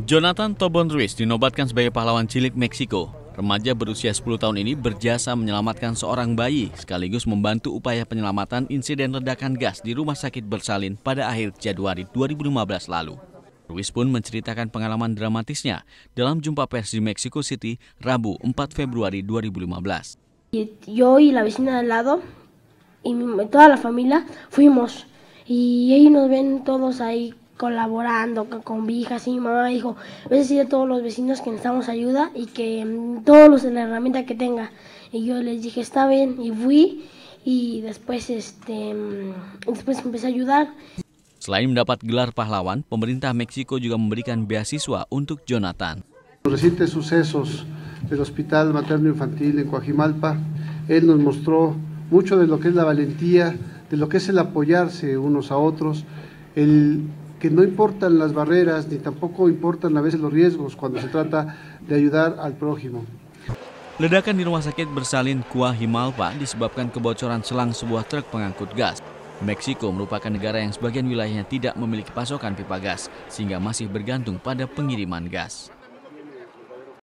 Jonathan Tobon Ruiz dinobatkan sebagai pahlawan cilik Meksiko. Remaja berusia 10 tahun ini berjasa menyelamatkan seorang bayi sekaligus membantu upaya penyelamatan insiden ledakan gas di rumah sakit bersalin pada akhir Januari 2015 lalu. Ruiz pun menceritakan pengalaman dramatisnya dalam jumpa pers di Mexico City Rabu 4 Februari 2015. Yo y la vecina al lado y toda la familia fuimos y ellos nos ven todos ahí colaborando con mi hija, mi mamá dijo, ves a a todos los vecinos que necesitamos ayuda y que mm, todos los la herramienta que tenga. Y yo les dije, está bien, y fui y después este mm, después empecé a ayudar. Selain mendapat gelar pahlawan, pemerintah Meksiko juga memberikan beasiswa untuk Jonathan. Los recientes sucesos del Hospital Materno Infantil en Coajimalpa, él nos mostró mucho de lo que es la valentía, de lo que es el apoyarse unos a otros, el que no importan las barreras ni tampoco importan a veces los riesgos cuando se trata de ayudar al prójimo. Ledakan di rumah sakit bersalin Kuah Himalpa disebabkan kebocoran selang sebuah truk pengangkut gas. Meksiko merupakan negara yang sebagian wilayahnya tidak memiliki pasokan pipa gas, sehingga masih bergantung pada pengiriman gas.